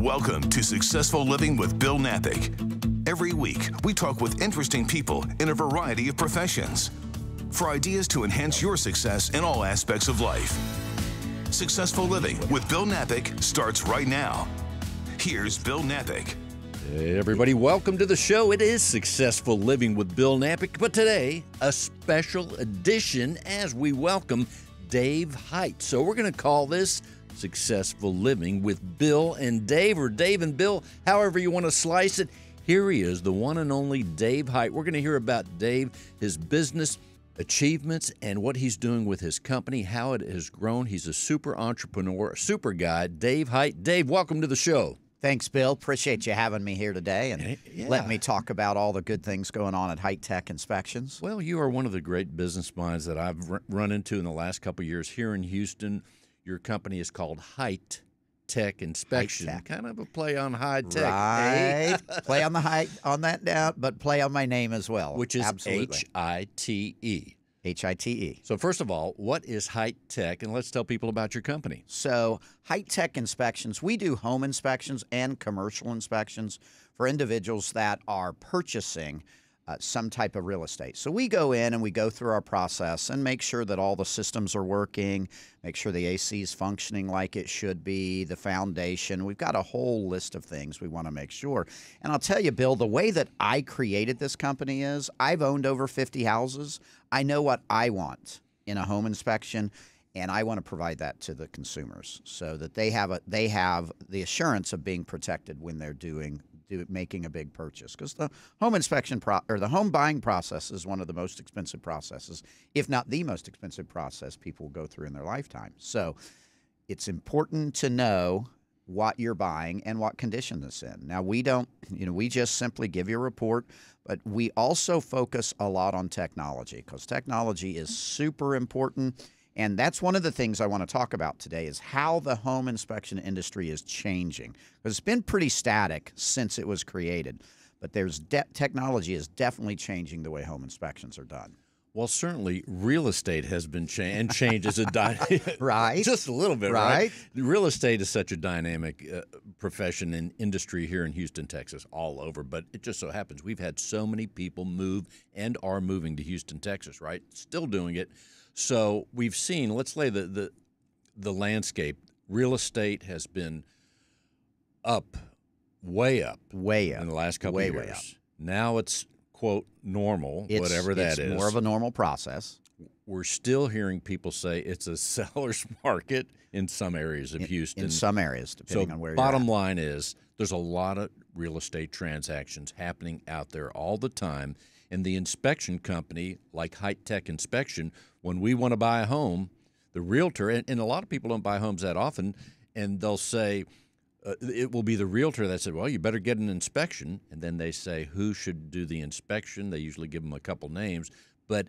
Welcome to Successful Living with Bill Napik. Every week, we talk with interesting people in a variety of professions for ideas to enhance your success in all aspects of life. Successful Living with Bill Napik starts right now. Here's Bill Napik. Hey, everybody, welcome to the show. It is Successful Living with Bill Napik, but today, a special edition as we welcome Dave Height. So we're going to call this successful living with Bill and Dave, or Dave and Bill, however you want to slice it. Here he is, the one and only Dave Height. We're going to hear about Dave, his business achievements, and what he's doing with his company, how it has grown. He's a super entrepreneur, super guy, Dave Height. Dave, welcome to the show. Thanks, Bill. Appreciate you having me here today and yeah. let me talk about all the good things going on at Height Tech Inspections. Well, you are one of the great business minds that I've run into in the last couple years here in Houston your company is called Height Tech Inspection. Yeah, tech Kind of a play on high tech. Eh? Right. Eh? play on the height on that down, but play on my name as well. Which is H I T E. H I T E. So, first of all, what is Height Tech? And let's tell people about your company. So, Height Tech Inspections, we do home inspections and commercial inspections for individuals that are purchasing uh, some type of real estate. So we go in and we go through our process and make sure that all the systems are working, make sure the AC is functioning like it should be, the foundation. We've got a whole list of things we want to make sure. And I'll tell you, Bill, the way that I created this company is I've owned over 50 houses. I know what I want in a home inspection. And I want to provide that to the consumers so that they have a, they have the assurance of being protected when they're doing to making a big purchase because the home inspection pro- or the home buying process is one of the most expensive processes, if not the most expensive process people go through in their lifetime. So it's important to know what you're buying and what condition it's in. Now we don't, you know, we just simply give you a report, but we also focus a lot on technology because technology is super important and that's one of the things I want to talk about today is how the home inspection industry is changing. Because it's been pretty static since it was created, but there's technology is definitely changing the way home inspections are done. Well, certainly, real estate has been changed and changes a dynamic, right just a little bit. Right? right? real estate is such a dynamic uh, profession and industry here in Houston, Texas, all over. But it just so happens we've had so many people move and are moving to Houston, Texas. Right, still doing it. So we've seen, let's lay the, the, the landscape. Real estate has been up, way up. Way up. In the last couple way, of years. Way up. Now it's, quote, normal, it's, whatever that it's is. more of a normal process. We're still hearing people say it's a seller's market in some areas of in, Houston. In some areas, depending so on where bottom line is there's a lot of real estate transactions happening out there all the time. And the inspection company, like High Tech Inspection, when we want to buy a home, the realtor, and, and a lot of people don't buy homes that often, and they'll say, uh, it will be the realtor that said, "Well, you better get an inspection," and then they say who should do the inspection. They usually give them a couple names, but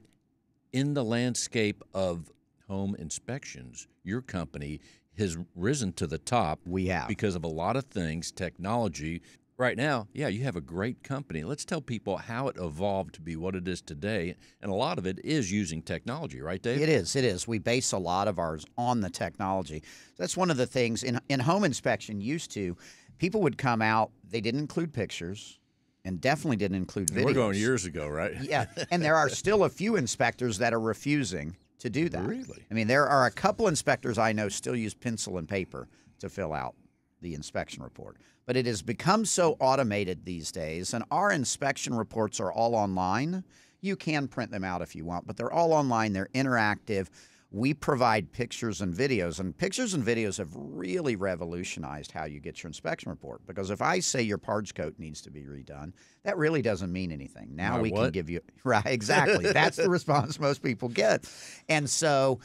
in the landscape of home inspections, your company has risen to the top. We have because of a lot of things, technology, right now, yeah, you have a great company. Let's tell people how it evolved to be what it is today. And a lot of it is using technology, right, Dave? It is. It is. We base a lot of ours on the technology. That's one of the things in, in home inspection used to, people would come out, they didn't include pictures and definitely didn't include videos. We're going years ago, right? yeah. And there are still a few inspectors that are refusing to do that. Really? I mean, there are a couple inspectors I know still use pencil and paper to fill out the inspection report. But it has become so automated these days, and our inspection reports are all online. You can print them out if you want, but they're all online, they're interactive. We provide pictures and videos, and pictures and videos have really revolutionized how you get your inspection report. Because if I say your parge coat needs to be redone, that really doesn't mean anything. Now My we what? can give you right exactly. That's the response most people get, and so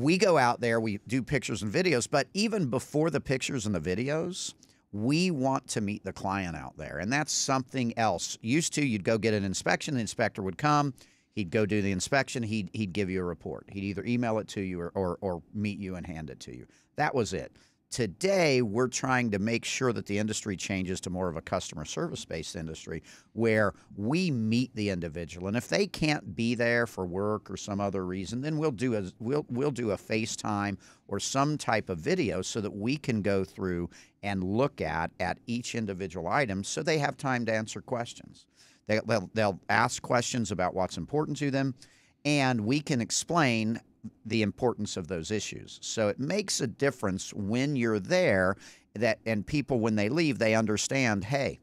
we go out there, we do pictures and videos, but even before the pictures and the videos, we want to meet the client out there. And that's something else. Used to, you'd go get an inspection, the inspector would come, he'd go do the inspection, he'd, he'd give you a report. He'd either email it to you or, or, or meet you and hand it to you. That was it today we're trying to make sure that the industry changes to more of a customer service based industry where we meet the individual and if they can't be there for work or some other reason then we'll do a we'll we'll do a FaceTime or some type of video so that we can go through and look at at each individual item so they have time to answer questions they, will they'll ask questions about what's important to them and we can explain the importance of those issues. So it makes a difference when you're there that and people when they leave they understand, hey,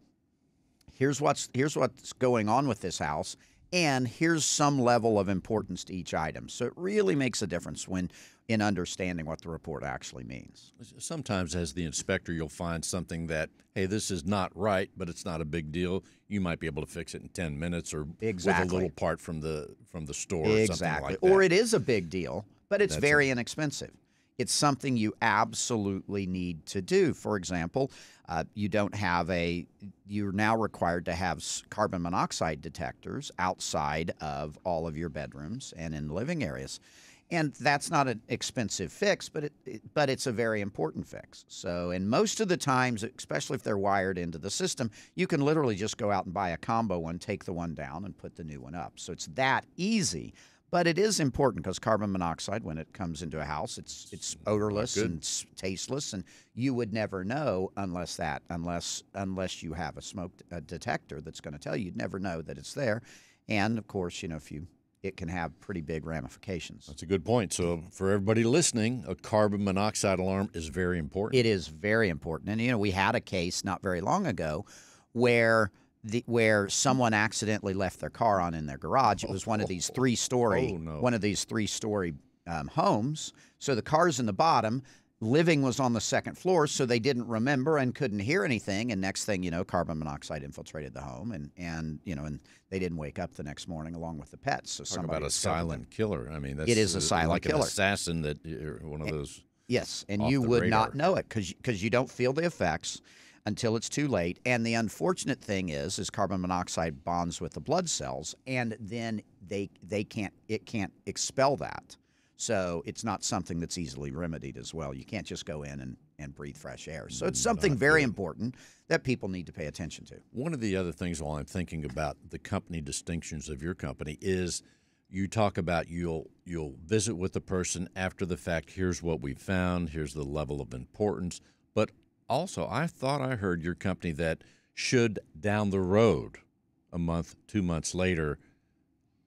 here's what's here's what's going on with this house and here's some level of importance to each item. So it really makes a difference when in understanding what the report actually means. Sometimes, as the inspector, you'll find something that, hey, this is not right, but it's not a big deal. You might be able to fix it in ten minutes, or exactly. with a little part from the from the store, exactly, or, like or it is a big deal, but it's That's very it. inexpensive. It's something you absolutely need to do. For example, uh, you don't have a, you're now required to have carbon monoxide detectors outside of all of your bedrooms and in living areas. And that's not an expensive fix, but it, it, but it's a very important fix. So, and most of the times, especially if they're wired into the system, you can literally just go out and buy a combo one, take the one down, and put the new one up. So it's that easy. But it is important because carbon monoxide, when it comes into a house, it's it's odorless and tasteless, and you would never know unless that unless unless you have a smoke a uh, detector that's going to tell you. You'd never know that it's there. And of course, you know if you it can have pretty big ramifications. That's a good point. So, for everybody listening, a carbon monoxide alarm is very important. It is very important. And you know, we had a case not very long ago where the where someone accidentally left their car on in their garage. It was one of these oh, three-story oh, no. one of these three-story um, homes. So the car's in the bottom living was on the second floor, so they didn't remember and couldn't hear anything. And next thing you know, carbon monoxide infiltrated the home, and and you know, and they didn't wake up the next morning along with the pets. So Talk about a silent them. killer. I mean, that's it is a silent like killer. an assassin that uh, uh, one of eh, those. Yes, and you would radar. not know it because because you don't feel the effects until it's too late. And the unfortunate thing is, is carbon monoxide bonds with the blood cells, and then they they can't it can't expel that. So it's not something that's easily remedied as well. You can't just go in and, and breathe fresh air. So it's mm, something very important that people need to pay attention to. One of the other things while I'm thinking about the company distinctions of your company is you talk about you'll you'll visit with the person after the fact, here's what we found, here's the level of importance. But also I thought I heard your company that should down the road a month, two months later,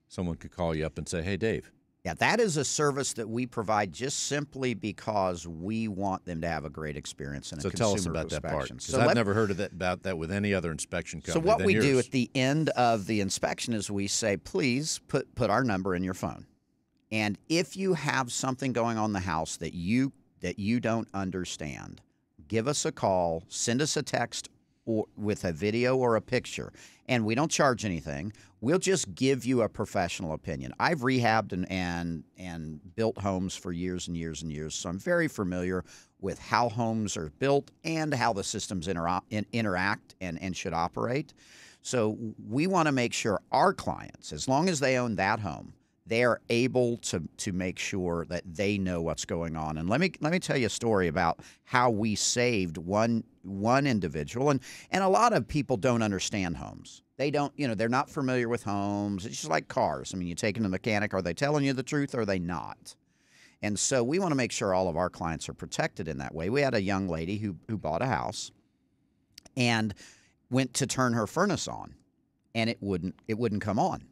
someone could call you up and say, Hey Dave, yeah, that is a service that we provide just simply because we want them to have a great experience and so a tell us about that part because so I've let, never heard of that about that with any other inspection company. So what we yours. do at the end of the inspection is we say, please put put our number in your phone, and if you have something going on the house that you that you don't understand, give us a call, send us a text, or with a video or a picture, and we don't charge anything. We'll just give you a professional opinion. I've rehabbed and and and built homes for years and years and years, so I'm very familiar with how homes are built and how the systems in, interact and and should operate. So we want to make sure our clients, as long as they own that home, they are able to to make sure that they know what's going on. And let me let me tell you a story about how we saved one one individual and and a lot of people don't understand homes. They don't, you know, they're not familiar with homes. It's just like cars. I mean, you take in a mechanic, are they telling you the truth or are they not? And so we want to make sure all of our clients are protected in that way. We had a young lady who who bought a house and went to turn her furnace on and it wouldn't it wouldn't come on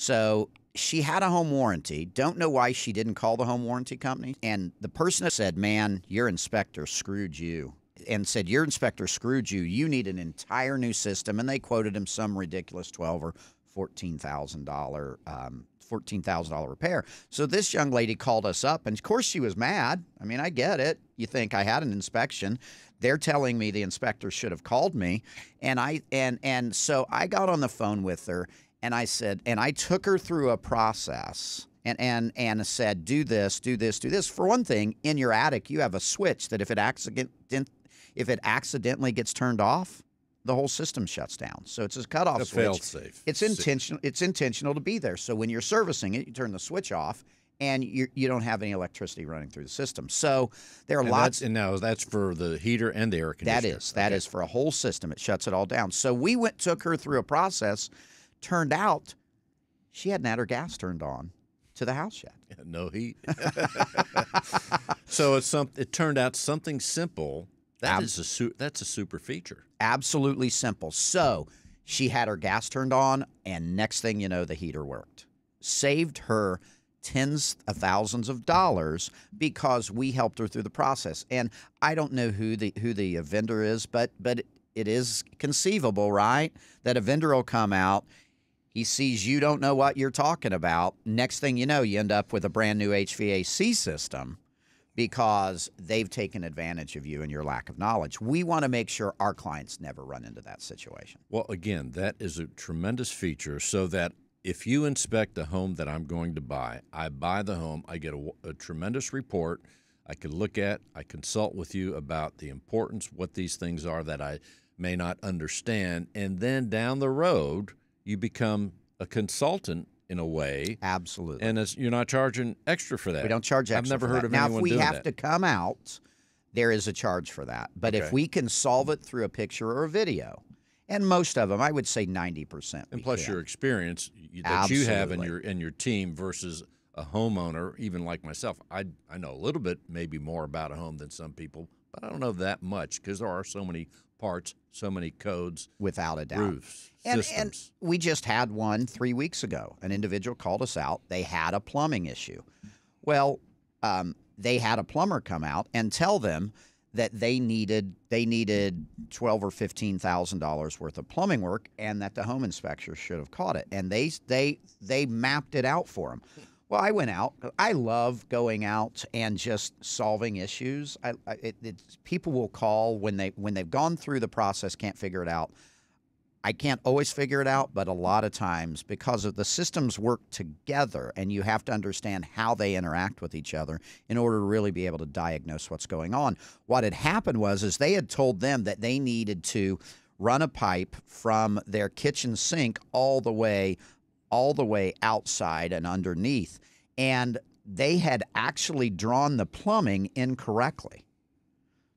so she had a home warranty. Don't know why she didn't call the home warranty company. And the person said, Man, your inspector screwed you. And said, Your inspector screwed you. You need an entire new system. And they quoted him some ridiculous 12 or $14,000 um, $14,000 repair. So this young lady called us up, and of course she was mad. I mean, I get it. You think I had an inspection. They're telling me the inspector should have called me, and I and and so I got on the phone with her and I said, and I took her through a process and and and said, do this, do this, do this. For one thing, in your attic, you have a switch that if it accident if it accidentally gets turned off, the whole system shuts down. So it's a cutoff a switch. Safe. It's intentional. It's intentional to be there. So when you're servicing it, you turn the switch off, and you you don't have any electricity running through the system. So there are and lots. and now that's for the heater and the air conditioner. That is that okay. is for a whole system. It shuts it all down. So we went took her through a process Turned out she hadn't had her gas turned on to the house yet. Yeah, no heat. so it's some, it turned out something simple. That Ab- is a su- that's a super feature. Absolutely simple. So she had her gas turned on, and next thing you know, the heater worked. Saved her tens of thousands of dollars because we helped her through the process. And I don't know who the who the vendor is, but but it is conceivable, right, that a vendor will come out he sees you don't know what you're talking about. Next thing you know, you end up with a brand new HVAC system because they've taken advantage of you and your lack of knowledge. We want to make sure our clients never run into that situation. Well, again, that is a tremendous feature so that if you inspect the home that I'm going to buy, I buy the home, I get a, a tremendous report I can look at, I consult with you about the importance, what these things are that I may not understand, and then down the road, you become a consultant in a way. Absolutely. And as you're not charging extra for that. We don't charge I've never heard that. of now, anyone Now, if we have that. to come out, there is a charge for that. But okay. if we can solve it through a picture or a video, and most of them, I would say 90%. And plus can. your experience that Absolutely. you have in your in your team versus a homeowner, even like myself. I I know a little bit, maybe more about a home than some people, but I don't know that much because there are so many parts, so many codes. Without a doubt. Roofs, and, systems. and we just had one three weeks ago. An individual called us out. They had a plumbing issue. Well, um, they had a plumber come out and tell them that they needed they needed twelve or fifteen thousand dollars worth of plumbing work, and that the home inspector should have caught it. And they they they mapped it out for them. Well, I went out. I love going out and just solving issues. I, I, it, people will call when they when they've gone through the process, can't figure it out. I can't always figure it out, but a lot of times because of the systems work together and you have to understand how they interact with each other in order to really be able to diagnose what's going on. What had happened was is they had told them that they needed to run a pipe from their kitchen sink all the way all the way outside and underneath. And they had actually drawn the plumbing incorrectly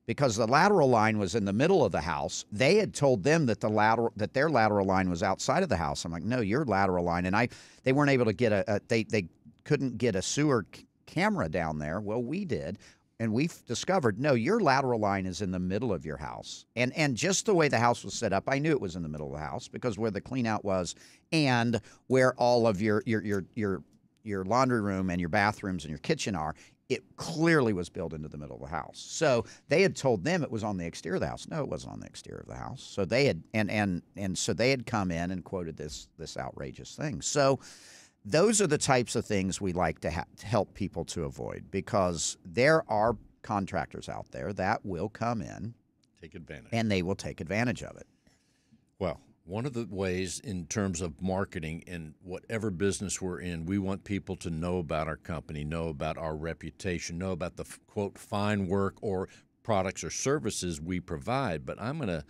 because the lateral line was in the middle of the house. They had told them that the lateral that their lateral line was outside of the house. I'm like, no, your lateral line. And I they weren't able to get a, a they they couldn't get a sewer c- camera down there. Well, we did and we've discovered no your lateral line is in the middle of your house and and just the way the house was set up i knew it was in the middle of the house because where the clean out was and where all of your your your your your laundry room and your bathrooms and your kitchen are it clearly was built into the middle of the house so they had told them it was on the exterior of the house no it wasn't on the exterior of the house so they had and and and so they had come in and quoted this this outrageous thing so those are the types of things we like to, ha- to help people to avoid because there are contractors out there that will come in, take advantage, and they will take advantage of it. Well, one of the ways in terms of marketing and whatever business we're in, we want people to know about our company, know about our reputation, know about the quote fine work or products or services we provide. But I'm going to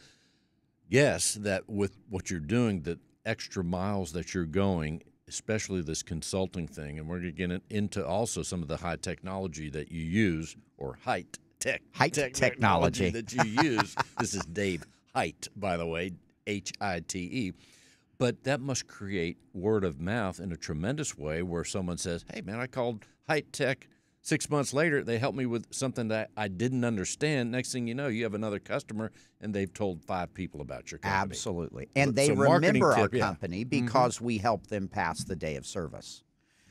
guess that with what you're doing, the extra miles that you're going especially this consulting thing, and we're going to get into also some of the high technology that you use or height tech height tech technology. technology that you use. this is Dave Height, by the way, H I T E. But that must create word of mouth in a tremendous way where someone says, Hey, man, I called Height Tech Six months later, they helped me with something that I didn't understand. Next thing you know, you have another customer, and they've told five people about your company. Absolutely, and they so remember our company yeah. Mm-hmm. because mm-hmm. we helped them pass the day of service.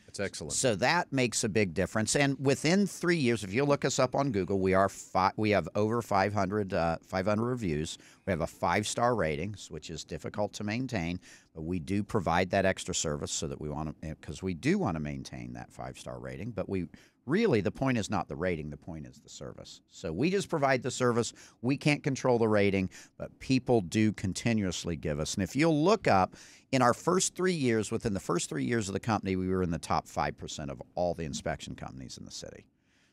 That's excellent. So that makes a big difference. And within three years, if you look us up on Google, we are fi- we have over 500, uh, 500 reviews. We have a five star ratings, which is difficult to maintain, but we do provide that extra service so that we want to eh, because we do want to maintain that five star rating, but we really the point is not the rating the point is the service so we just provide the service we can't control the rating but people do continuously give us and if you'll look up in our first three years within the first three years of the company we were in the top 5% of all the inspection companies in the city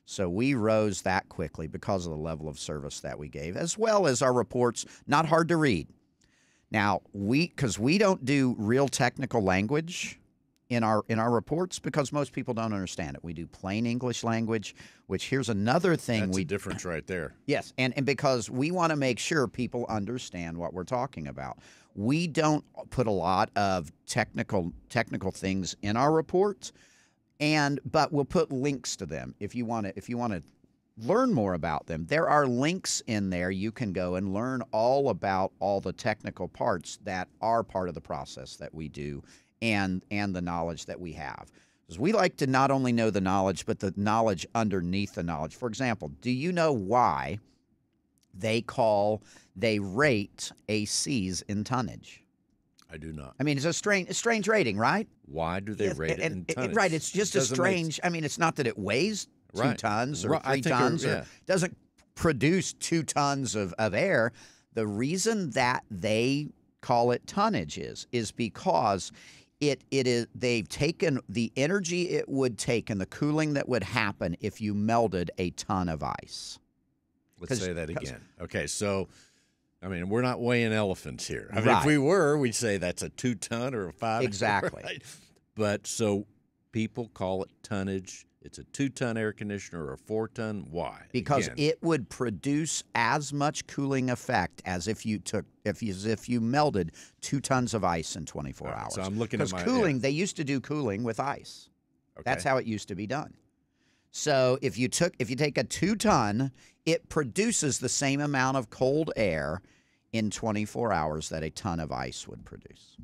so we rose that quickly because of the level of service that we gave as well as our reports not hard to read now we because we don't do real technical language in our in our reports because most people don't understand it. We do plain English language, which here's another thing That's we a difference right there. Yes, and and because we want to make sure people understand what we're talking about. We don't put a lot of technical technical things in our reports and but we'll put links to them if you want to if you want to learn more about them. There are links in there you can go and learn all about all the technical parts that are part of the process that we do and and the knowledge that we have. Because we like to not only know the knowledge, but the knowledge underneath the knowledge. For example, do you know why they call they rate ACs in tonnage? I do not. I mean, it's a strange, a strange rating, right? Why do they yeah, rate and, it, and, Right, it's just it a strange. Make... I mean, it's not that it weighs two right. tons or right. three tons yeah. or doesn't produce two tons of, of air. The reason that they call it tonnage is is because it it is they've taken the energy it would take and the cooling that would happen if you melted a ton of ice. Let's say that again. Okay, so I mean, we're not weighing elephants here. I mean, right. if we were, we'd say that's a two ton or a five. Exactly. Right? But so people call it tonnage it's a two ton air conditioner or a four ton. Why? Because Again. it would produce as much cooling effect as if you took if you, as if you melted two tons of ice in 24 right, hours. So I'm looking at my cooling. Yeah. They used to do cooling with ice. Okay. That's how it used to be done. So if you took if you take a two ton, it produces the same amount of cold air in 24 hours that a ton of ice would produce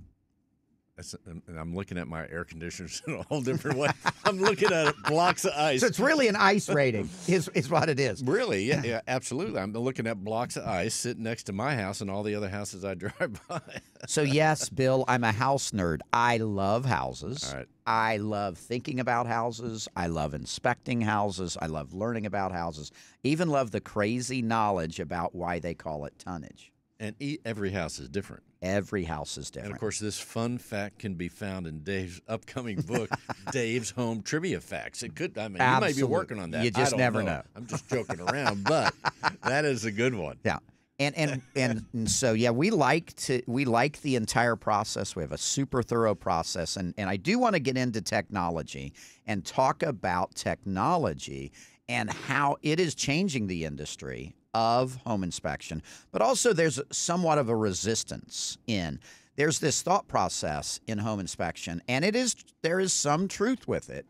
and I'm looking at my air conditioners in a whole different way. I'm looking at blocks of ice. So it's really an ice rating, is, is what it is. Really? Yeah, yeah, absolutely. I'm looking at blocks of ice sitting next to my house and all the other houses I drive by. so, yes, Bill, I'm a house nerd. I love houses. I love thinking about houses. I love inspecting houses. I love learning about houses. Even love the crazy knowledge about why they call it tonnage. And every house is different. Every house is different. And of course, this fun fact can be found in Dave's upcoming book, Dave's Home Trivia Facts. It could, I mean, Absolutely. you might be working on that. You just never know. know. I'm just joking around, but that is a good one. Yeah. And, and and, and so yeah, we like to we like the entire process. We have a super thorough process, and and I do want to get into technology and talk about technology and how it is changing the industry of home inspection, but also there's somewhat of a resistance in. There's this thought process in home inspection, and it is there is some truth with it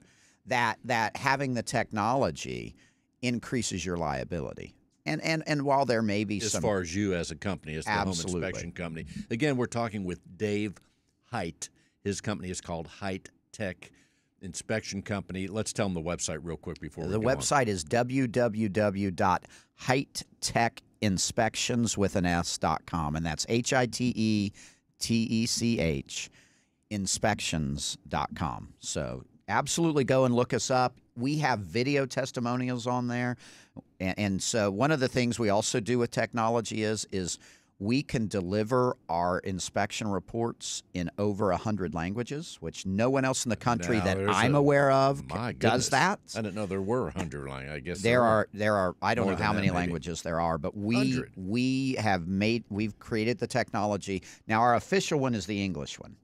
that that having the technology increases your liability. And, and and while there may be as some, far as you as a company, as the absolutely. home inspection company. Again, we're talking with Dave Height. His company is called Height Tech inspection company. Let's tell them the website real quick before the website on. is www.hightechinspections with an com and that's H I T E T E C H inspections.com. So absolutely go and look us up. We have video testimonials on there. And, and so one of the things we also do with technology is is we can deliver our inspection reports in over 100 languages, which no one else in the country now, that I'm a, aware of can, does that. I didn't know there were 100 languages. I guess there, are there are I don't know how many that, languages there are, but we we have made we've created the technology. Now our official one is the English one.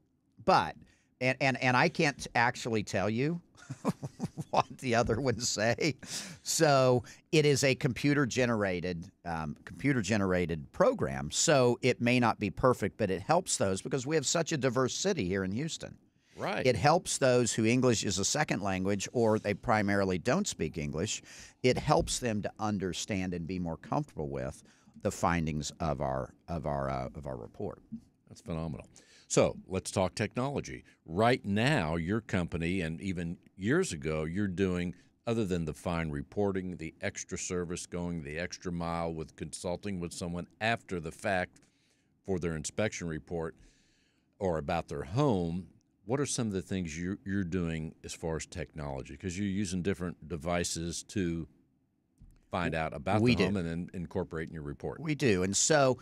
But and and, and I can't actually tell you what the other would say. So it is a computer generated um, computer generated program. So it may not be perfect, but it helps those because we have such a diverse city here in Houston. Right. It helps those who English is a second language or they primarily don't speak English. It helps them to understand and be more comfortable with the findings of our of our uh, of our report. That's phenomenal. So let's talk technology. Right now, your company, and even years ago, you're doing other than the fine reporting, the extra service, going the extra mile with consulting with someone after the fact for their inspection report or about their home, what are some of the things you're, you're doing as far as technology? Because you're using different devices to find out about we the do. home and then incorporate in your report. We do. And so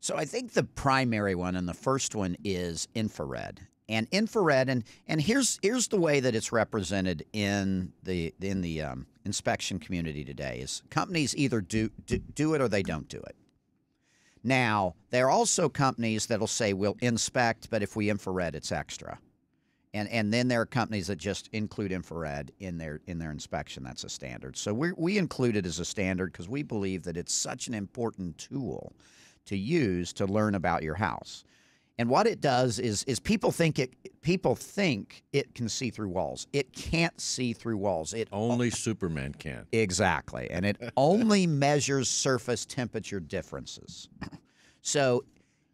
so I think the primary one and the first one is infrared. And infrared, and and here's here's the way that it's represented in the in the um, inspection community today is companies either do, do do it or they don't do it. Now there are also companies that'll say we'll inspect, but if we infrared, it's extra and and then there are companies that just include infrared in their in their inspection. That's a standard. So we we include it as a standard because we believe that it's such an important tool to use to learn about your house. And what it does is is people think it people think it can see through walls. It can't see through walls. It only o- Superman can. Exactly. And it only measures surface temperature differences. so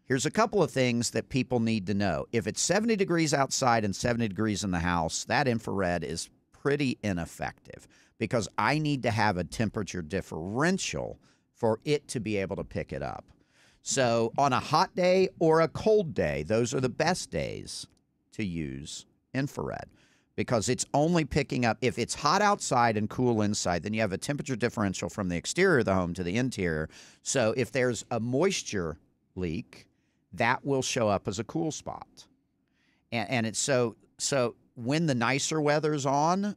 here's a couple of things that people need to know. If it's 70 degrees outside and 70 degrees in the house, that infrared is pretty ineffective because I need to have a temperature differential for it to be able to pick it up. So, on a hot day or a cold day, those are the best days to use infrared because it's only picking up if it's hot outside and cool inside then you have a temperature differential from the exterior of the home to the interior so if there's a moisture leak that will show up as a cool spot and, and it's so so when the nicer weather's on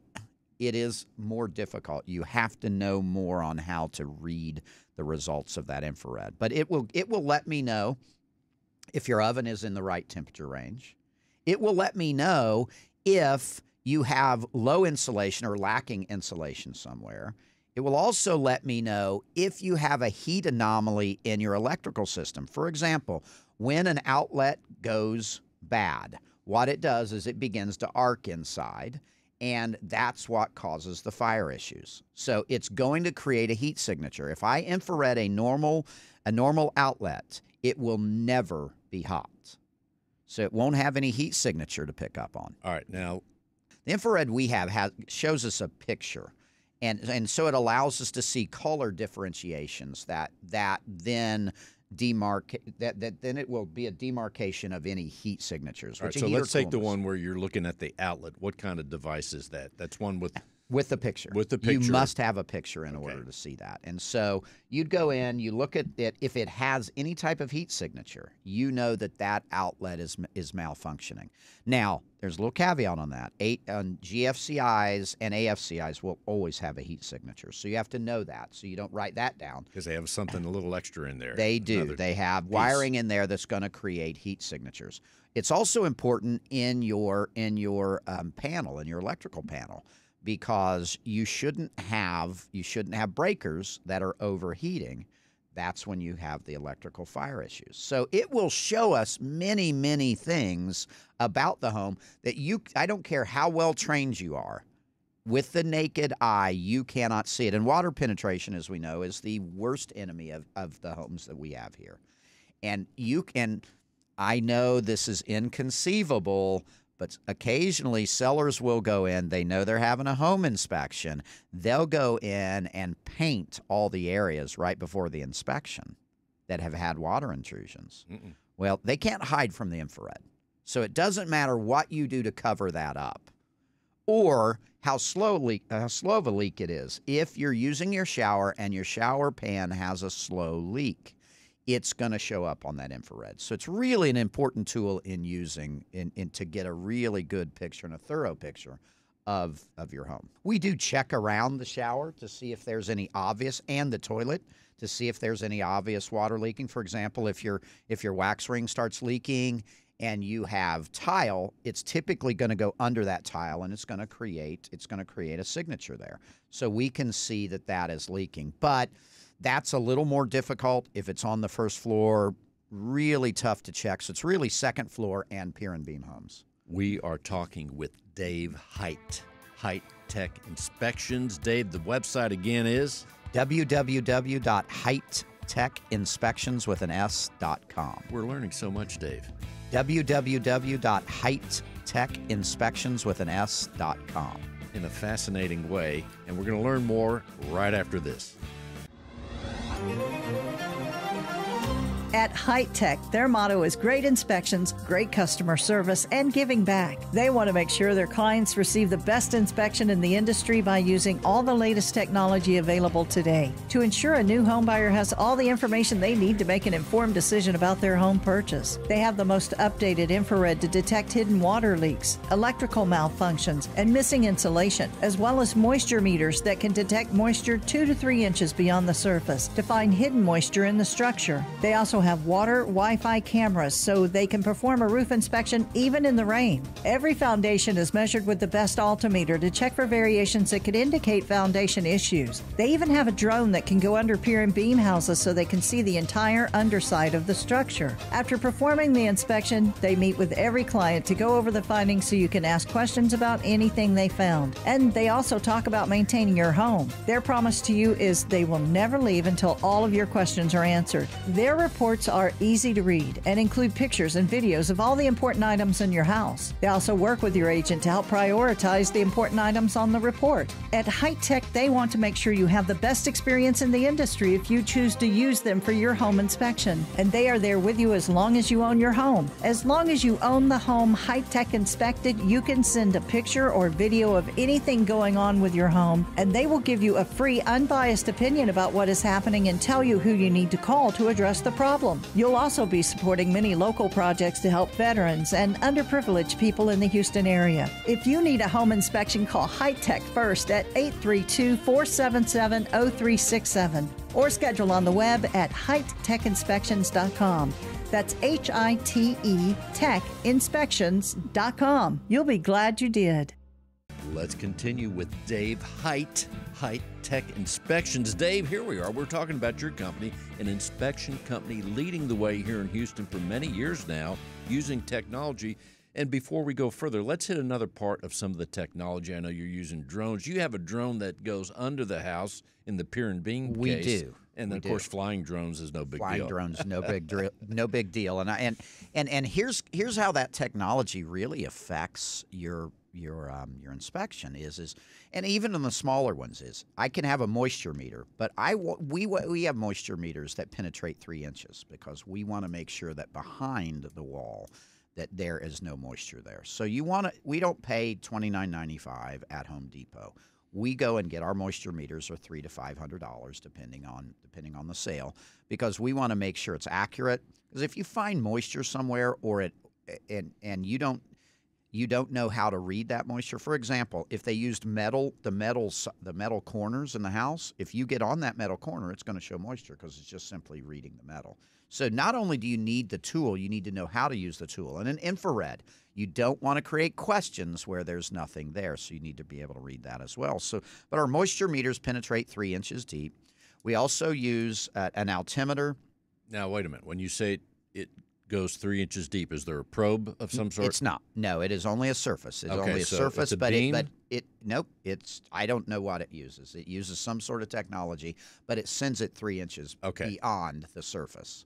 it is more difficult. You have to know more on how to read the results of that infrared. But it will it will let me know if your oven is in the right temperature range. It will let me know if you have low insulation or lacking insulation somewhere. It will also let me know if you have a heat anomaly in your electrical system. For example, when an outlet goes bad, what it does is it begins to arc inside and that's what causes the fire issues. So it's going to create a heat signature. If I infrared a normal a normal outlet, it will never be hot. So it won't have any heat signature to pick up on. All right. Now, the infrared we have has, shows us a picture. And, and so it allows us to see color differentiations that that then demarcate that, that then it will be a demarcation of any heat signatures. Right, so let's take the one where you're looking at the outlet. What kind of device is that? That's one with with the picture. With the picture. You must have a picture in okay. order to see that. And so you'd go in, you look at it. If it has any type of heat signature, you know that that outlet is is malfunctioning. Now, there's a little caveat on that. Eight on GFCIs and AFCIs will always have a heat signature, so you have to know that, so you don't write that down. Because they have something a little extra in there. They do. They have piece. wiring in there that's going to create heat signatures. It's also important in your in your um, panel, in your electrical panel because you shouldn't have you shouldn't have breakers that are overheating that's when you have the electrical fire issues. So it will show us many, many things about the home that you, I don't care how well trained you are, with the naked eye, you cannot see it. And water penetration, as we know, is the worst enemy of, of the homes that we have here. And you can, I know this is inconceivable but occasionally, sellers will go in, they know they're having a home inspection. They'll go in and paint all the areas right before the inspection that have had water intrusions. Mm-mm. Well, they can't hide from the infrared. So it doesn't matter what you do to cover that up or how slowly uh, how slow of a leak it is. If you're using your shower and your shower pan has a slow leak, it's going to show up on that infrared. So it's really an important tool in using in, in to get a really good picture and a thorough picture of of your home. We do check around the shower to see if there's any obvious and the toilet to see if there's any obvious water leaking. For example, if your if your wax ring starts leaking and you have tile, it's typically going to go under that tile and it's going to create it's going to create a signature there. So we can see that that is leaking. But that's a little more difficult if it's on the first floor, really tough to check. So it's really second floor and pier and beam homes. We are talking with Dave Height, Height Tech Inspections. Dave, the website again is www.heighttechinspections with an s.com. We're learning so much, Dave. www.heighttechinspections with an s.com. In a fascinating way, and we're going to learn more right after this. Thank you. At Height Tech, their motto is great inspections, great customer service, and giving back. They want to make sure their clients receive the best inspection in the industry by using all the latest technology available today. To ensure a new home buyer has all the information they need to make an informed decision about their home purchase, they have the most updated infrared to detect hidden water leaks, electrical malfunctions, and missing insulation, as well as moisture meters that can detect moisture two to three inches beyond the surface to find hidden moisture in the structure. They also have water Wi Fi cameras so they can perform a roof inspection even in the rain. Every foundation is measured with the best altimeter to check for variations that could indicate foundation issues. They even have a drone that can go under pier and beam houses so they can see the entire underside of the structure. After performing the inspection, they meet with every client to go over the findings so you can ask questions about anything they found. And they also talk about maintaining your home. Their promise to you is they will never leave until all of your questions are answered. Their report reports are easy to read and include pictures and videos of all the important items in your house. They also work with your agent to help prioritize the important items on the report. At High Tech, they want to make sure you have the best experience in the industry if you choose to use them for your home inspection. And they are there with you as long as you own your home. As long as you own the home High Tech inspected, you can send a picture or video of anything going on with your home, and they will give you a free, unbiased opinion about what is happening and tell you who you need to call to address the problem problem. You'll also be supporting many local projects to help veterans and underprivileged people in the Houston area. If you need a home inspection, call High Tech First at 832 477 0367 or schedule on the web at heighttechinspections.com. That's H I T E Inspections.com. You'll be glad you did. Let's continue with Dave Height high Tech Inspections. Dave, here we are. We're talking about your company, an inspection company leading the way here in Houston for many years now using technology. And before we go further, let's hit another part of some of the technology. I know you're using drones. You have a drone that goes under the house in the pier and beam we do. And we of do. course, flying drones is no big flying deal. Flying drones, no big drill, no big deal. And I, and and and here's here's how that technology really affects your your um, your inspection is is and even in the smaller ones is I can have a moisture meter, but I we we have moisture meters that penetrate three inches because we want to make sure that behind the wall that there is no moisture there. So you want to we don't pay twenty nine ninety five at Home Depot. We go and get our moisture meters are three to five hundred dollars depending on depending on the sale because we want to make sure it's accurate. Because if you find moisture somewhere or it and and you don't you don't know how to read that moisture. For example, if they used metal, the metal the metal corners in the house, if you get on that metal corner, it's going to show moisture because it's just simply reading the metal. So not only do you need the tool, you need to know how to use the tool. And in infrared, you don't want to create questions where there's nothing there, so you need to be able to read that as well. So, but our moisture meters penetrate three inches deep. We also use uh, an altimeter. Now wait a minute. When you say it goes three inches deep. Is there a probe of some sort? It's not. No, it is only a surface. It's okay, only a so surface, a but beam? it, but it nope. It's I don't know what it uses. It uses some sort of technology, but it sends it three inches okay. beyond the surface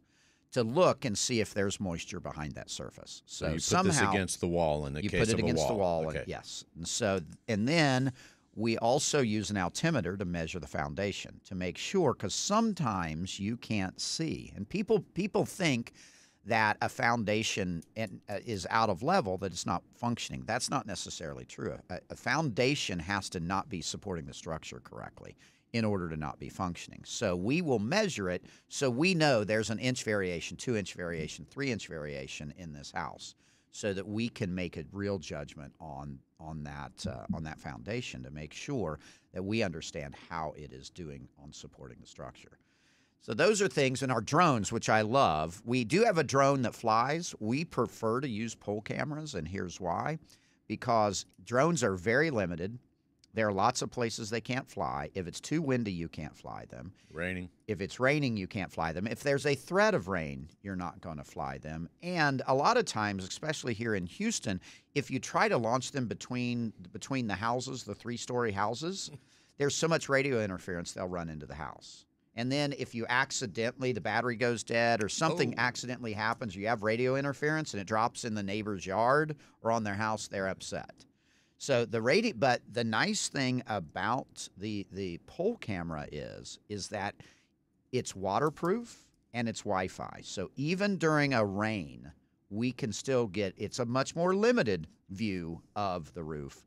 to look and see if there's moisture behind that surface. So, so you somehow against the wall in the you put it against the wall. Okay. And, yes, and so and then we also use an altimeter to measure the foundation to make sure because sometimes you can't see and people people think that a foundation uh, is out of level, that it's not functioning. That's not necessarily true. A, foundation has to not be supporting the structure correctly in order to not be functioning. So we will measure it so we know there's an inch variation, two inch variation, three inch variation in this house so that we can make a real judgment on on that uh, on that foundation to make sure that we understand how it is doing on supporting the structure. So those are things in our drones, which I love. We do have a drone that flies. We prefer to use pole cameras, and here's why. Because drones are very limited. There are lots of places they can't fly. If it's too windy, you can't fly them. Raining. If it's raining, you can't fly them. If there's a threat of rain, you're not going to fly them. And a lot of times, especially here in Houston, if you try to launch them between between the houses, the three-story houses, there's so much radio interference they'll run into the house. And then if you accidentally, the battery goes dead or something oh. accidentally happens, you have radio interference and it drops in the neighbor's yard or on their house, they're upset. So the radio, but the nice thing about the the pole camera is is that it's waterproof and it's Wi-Fi. So even during a rain, we can still get it's a much more limited view of the roof,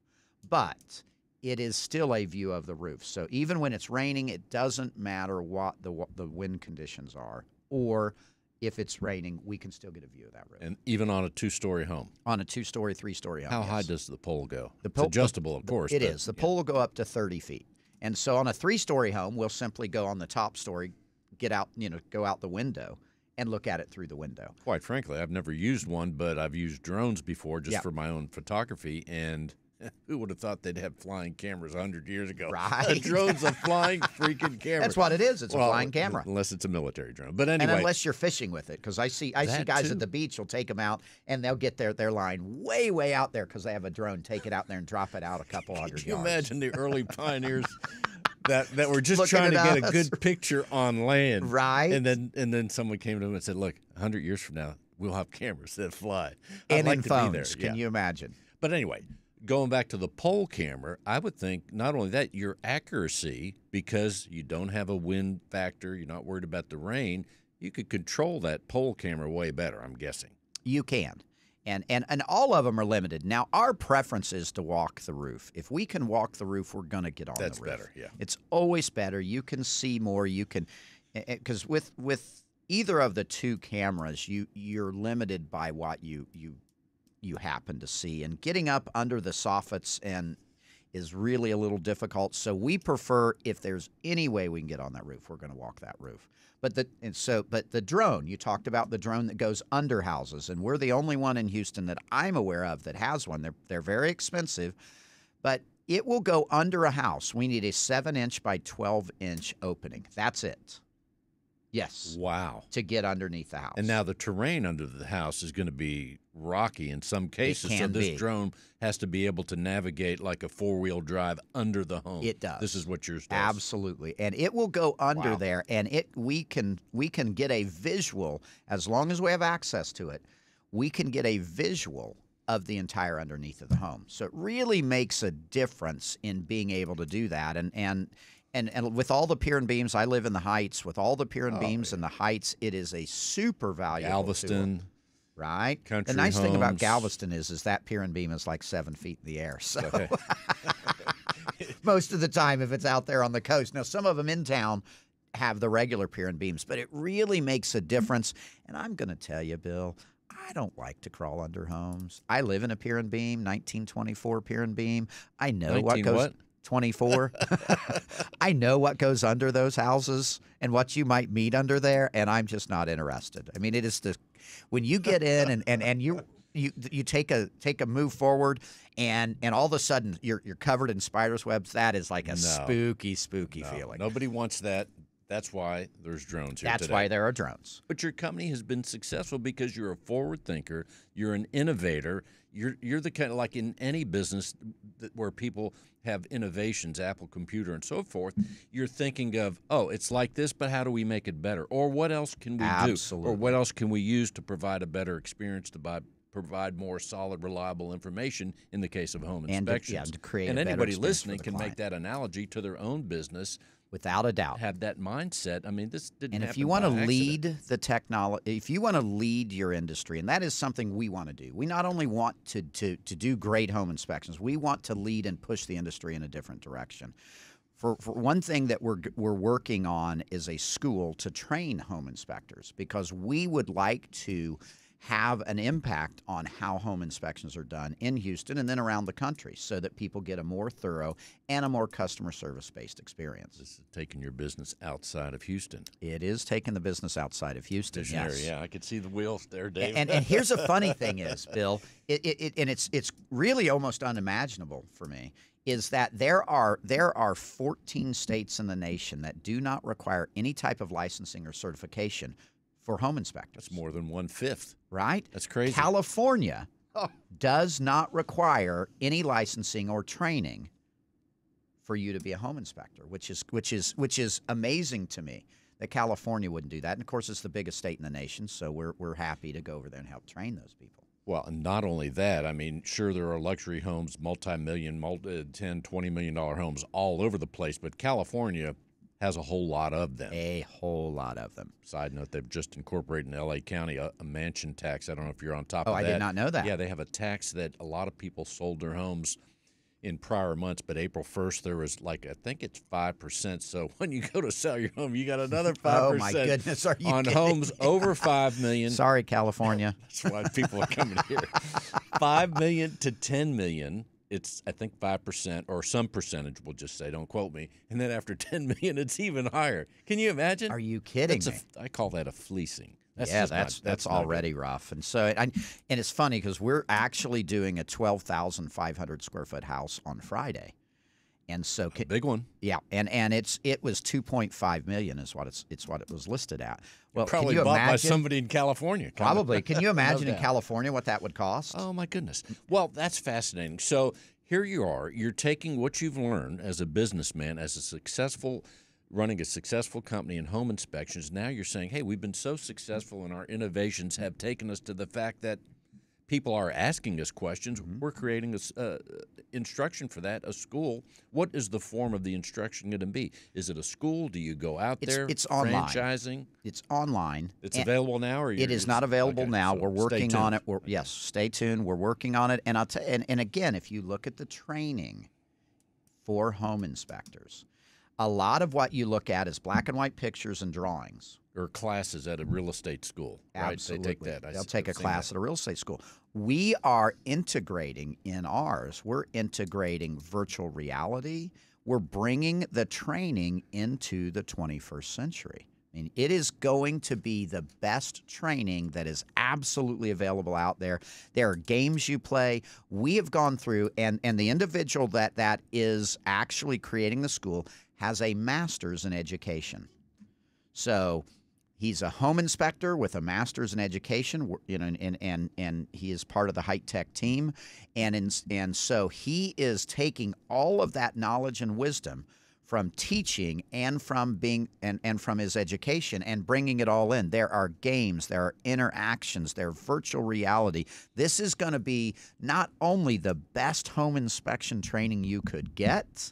but it is still a view of the roof. So even when it's raining, it doesn't matter what the what the wind conditions are, or if it's raining, we can still get a view of that roof. And even on a two-story home, on a two-story, three-story home. How yes. high does the pole go? The pole, it's adjustable, of the, course. It but, is. The yeah. pole will go up to thirty feet. And so on a three-story home, we'll simply go on the top story, get out, you know, go out the window and look at it through the window. Quite frankly, I've never used one, but I've used drones before just yeah. for my own photography and Who would have thought they'd have flying cameras 100 years ago? Right. A drone's a flying freaking camera. That's what it is. It's well, a flying camera. Unless it's a military drone. But anyway. And unless you're fishing with it. Because I see I see guys too. at the beach will take them out and they'll get their, their line way, way out there because they have a drone. Take it out there and drop it out a couple hundred you yards. imagine the early pioneers? that that were just Looking trying to get a good picture on land, right? And then and then someone came to them and said, "Look, hundred years from now, we'll have cameras that fly I'd and like in phones. Can yeah. you imagine?" But anyway, going back to the pole camera, I would think not only that, your accuracy, because you don't have a wind factor, you're not worried about the rain, you could control that pole camera way better, I'm guessing. You can. And, and, and all of them are limited. Now, our preference is to walk the roof. If we can walk the roof, we're going to get on That's the roof. better, yeah. It's always better. You can see more. You can, because with, with either of the two cameras, you, you're limited by what you, you you happen to see. And getting up under the soffits and is really a little difficult. So we prefer if there's any way we can get on that roof, we're going to walk that roof. But the and so but the drone you talked about the drone that goes under houses, and we're the only one in Houston that I'm aware of that has one. They're they're very expensive, but it will go under a house. We need a seven inch by twelve inch opening. That's it. Yes. Wow. To get underneath the house. And now the terrain under the house is going to be rocky in some cases. so this be. drone has to be able to navigate like a four wheel drive under the home. It does. This is what yours does. Absolutely, and it will go under wow. there, and it we can we can get a visual as long as we have access to it. We can get a visual of the entire underneath of the home. So it really makes a difference in being able to do that, and and. And, and with all the pier and beams, I live in the Heights. With all the pier and oh, beams yeah. and the Heights, it is a super valuable. Galveston. Tool right? Country the nice homes. thing about Galveston is, is that pier and beam is like seven feet in the air. So most of the time, if it's out there on the coast, now some of them in town have the regular pier and beams, but it really makes a difference. And I'm going to tell you, Bill, I don't like to crawl under homes. I live in a pier and beam, 1924 pier and beam. I know what goes. What? 24. I know what goes under those houses and what you might meet under there, and I'm just not interested. I mean, it is the when you get in and and and you you you take a take a move forward and and all of a sudden you're you're covered in spiders webs that is like a no. spooky spooky no. feeling nobody wants that that's why there's drones here. That's today. why there are drones. But your company has been successful because you're a forward thinker, you're an innovator. You're you're the kind of like in any business that, where people have innovations, Apple computer and so forth, you're thinking of, oh, it's like this, but how do we make it better? Or what else can we Absolutely. do? Or what else can we use to provide a better experience to buy provide more solid, reliable information in the case of home inspections. And, to, yeah, to create and anybody listening can client. make that analogy to their own business without a doubt. Have that mindset. I mean, this didn't. And if you want to lead the technology, if you want to lead your industry, and that is something we want to do. We not only want to to to do great home inspections, we want to lead and push the industry in a different direction. For, for, one thing that we're, we're working on is a school to train home inspectors because we would like to have an impact on how home inspections are done in Houston and then around the country so that people get a more thorough and a more customer service based experience. This is taking your business outside of Houston. It is taking the business outside of Houston. yes. yeah. I could see the wheels there, Dave. And, and, and here's a funny thing is, Bill, it, it, it, and it's, it's really almost unimaginable for me, is that there are there are 14 states in the nation that do not require any type of licensing or certification for home inspectors. That's more than one fifth. Right? That's crazy. California oh. does not require any licensing or training for you to be a home inspector, which is which is which is amazing to me that California wouldn't do that. And of course, it's the biggest state in the nation, so we're we're happy to go over there and help train those people. Well, and not only that, I mean, sure, there are luxury homes, multi million, uh, multi, 10, $20 million dollar homes all over the place, but California has a whole lot of them. A whole lot of them. Side note, they've just incorporated in LA County a, a mansion tax. I don't know if you're on top oh, of I that. I did not know that. Yeah, they have a tax that a lot of people sold their homes in prior months, but April 1st, there was like, I think it's 5%. So when you go to sell your home, you got another 5% oh my goodness, are you on homes over 5 million. Sorry, California. That's why people are coming here. 5 million to 10 million it's I think five percent or some percentage. We'll just say, don't quote me. And then after ten million, it's even higher. Can you imagine? Are you kidding a, I call that a fleecing. That's yeah, that's, not, that's that's already good. rough. And so, and, and it's funny because we're actually doing a twelve thousand five hundred square foot house on Friday and so a big one. Yeah, and and it's it was 2.5 million is what it's it's what it was listed at. Well, it probably bought imagine? by somebody in California. Probably. Can you imagine no in California what that would cost? Oh my goodness. Well, that's fascinating. So here you are. You're taking what you've learned as a businessman, as a successful running a successful company in home inspections. Now you're saying, hey, we've been so successful and our innovations have taken us to the fact that people are asking us questions. Mm-hmm. We're creating a, uh, instruction for that. A school. What is the form of the instruction going to be? Is it a school? Do you go out it's, there? It's online. Franchising. It's online. It's and available now, or it is not available okay, now. So We're working on it. We're, yes, stay tuned. We're working on it. And I'll t- and, and again, if you look at the training for home inspectors a lot of what you look at is black and white pictures and drawings. Or classes at a real estate school. Right? Absolutely. They take that. I They'll take a class that. at a real estate school. We are integrating in ours, we're integrating virtual reality. We're bringing the training into the 21st century. I mean, it is going to be the best training that is absolutely available out there. There are games you play. We have gone through, and, and the individual that, that is actually creating the school has a master's in education. So he's a home inspector with a master's in education, you know, and and and he is part of the high tech team, and in, and so he is taking all of that knowledge and wisdom from teaching and from being and, and from his education and bringing it all in there are games there are interactions there are virtual reality this is going to be not only the best home inspection training you could get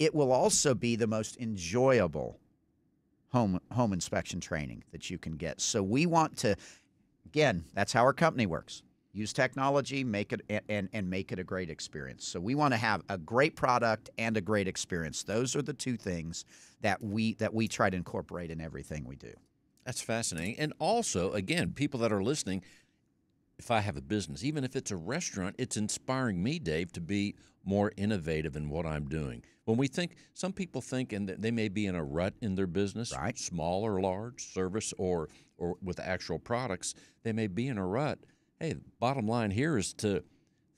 it will also be the most enjoyable home home inspection training that you can get. So we want to again, that's how our company works. Use technology, make it and and make it a great experience. So we want to have a great product and a great experience. Those are the two things that we that we try to incorporate in everything we do. That's fascinating. And also, again, people that are listening, if I have a business, even if it's a restaurant, it's inspiring me, Dave, to be more innovative in what I'm doing. When we think, some people think, and they may be in a rut in their business, right. small or large, service or or with actual products, they may be in a rut. Hey, bottom line here is to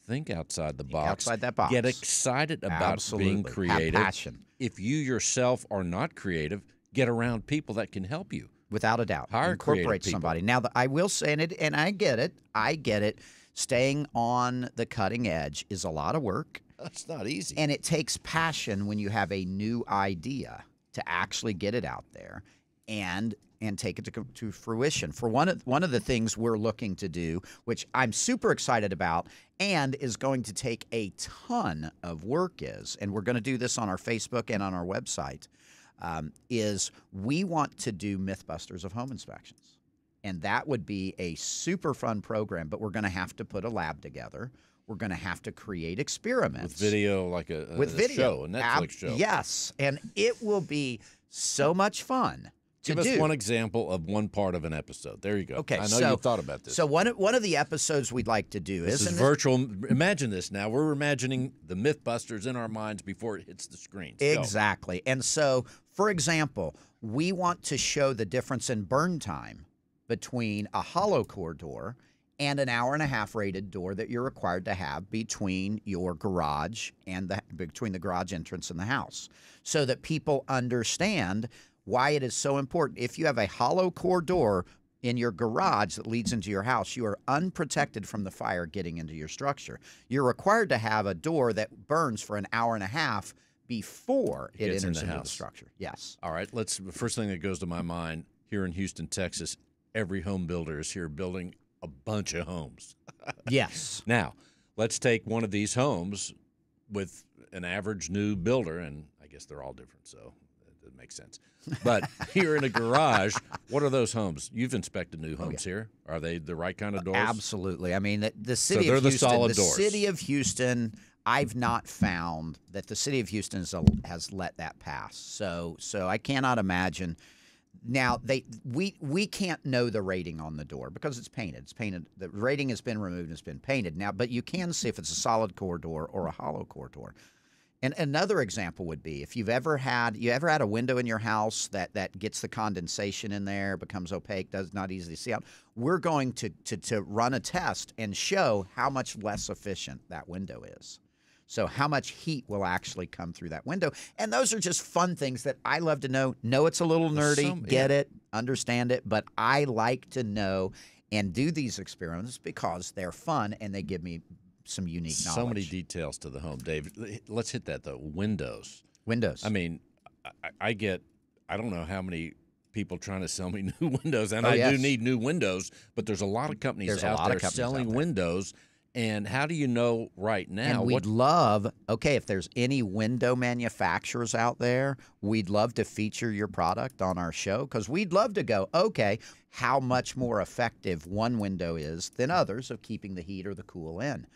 think outside the box. Outside that box. Get excited about Absolutely. being creative. Have passion. If you yourself are not creative, get around people that can help you without a doubt. Hire Incorporate somebody. Now, the, I will say, and, it, and I get it, I get it. Staying on the cutting edge is a lot of work. That's not easy. And it takes passion when you have a new idea to actually get it out there and and take it to, to fruition. For one of, one of the things we're looking to do, which I'm super excited about, and is going to take a ton of work is, and we're going to do this on our Facebook and on our website um, is we want to do Mythbusters of home inspections. And that would be a super fun program, but we're going to have to put a lab together. We're going to have to create experiments. With video, like a, a With video. show, a Netflix Ab- show. Yes. And it will be so much fun. Give us do. one example of one part of an episode. There you go. Okay, I know so, you thought about this. So one of, one of the episodes we'd like to do this is, is virtual. This? Imagine this now. We're imagining the MythBusters in our minds before it hits the screen. Exactly. Go. And so for example, we want to show the difference in burn time between a hollow core door and an hour and a half rated door that you're required to have between your garage and the between the garage entrance and the house so that people understand why it is so important. If you have a hollow core door in your garage that leads into your house, you are unprotected from the fire getting into your structure. You're required to have a door that burns for an hour and a half before it, it enters in the into house. the structure. Yes. All right. Let's. The first thing that goes to my mind here in Houston, Texas, every home builder is here building a bunch of homes. yes. Now, let's take one of these homes with an average new builder, and I guess they're all different. So makes sense. But here in a garage, what are those homes? You've inspected new oh, homes okay. here. Are they the right kind of uh, doors? Absolutely. I mean, the, the city so of Houston, the, the city of Houston, I've not found that the city of Houston has let that pass. So, so I cannot imagine. Now they we we can't know the rating on the door because it's painted. It's painted. The rating has been removed. It's been painted now, but you can see if it's a solid core door or a hollow core door. And another example would be if you've ever had you ever had a window in your house that that gets the condensation in there, becomes opaque, does not easy to see out. We're going to to, to run a test and show how much less efficient that window is. So how much heat will actually come through that window? And those are just fun things that I love to know. Know it's a little nerdy, Some, yeah. get it, understand it, but I like to know and do these experiments because they're fun and they give me some unique so knowledge. So many details to the home, Dave. Let's hit that though. Windows. Windows. I mean, I, I get, I don't know how many people trying to sell me new windows, and oh, I yes. do need new windows. But there's a lot of companies out there companies selling out there. windows. And how do you know right now? And we'd what... love, okay, if there's any window manufacturers out there, we'd love to feature your product on our show because we'd love to go, okay, how much more effective one window is than others of keeping the heat or the cool in.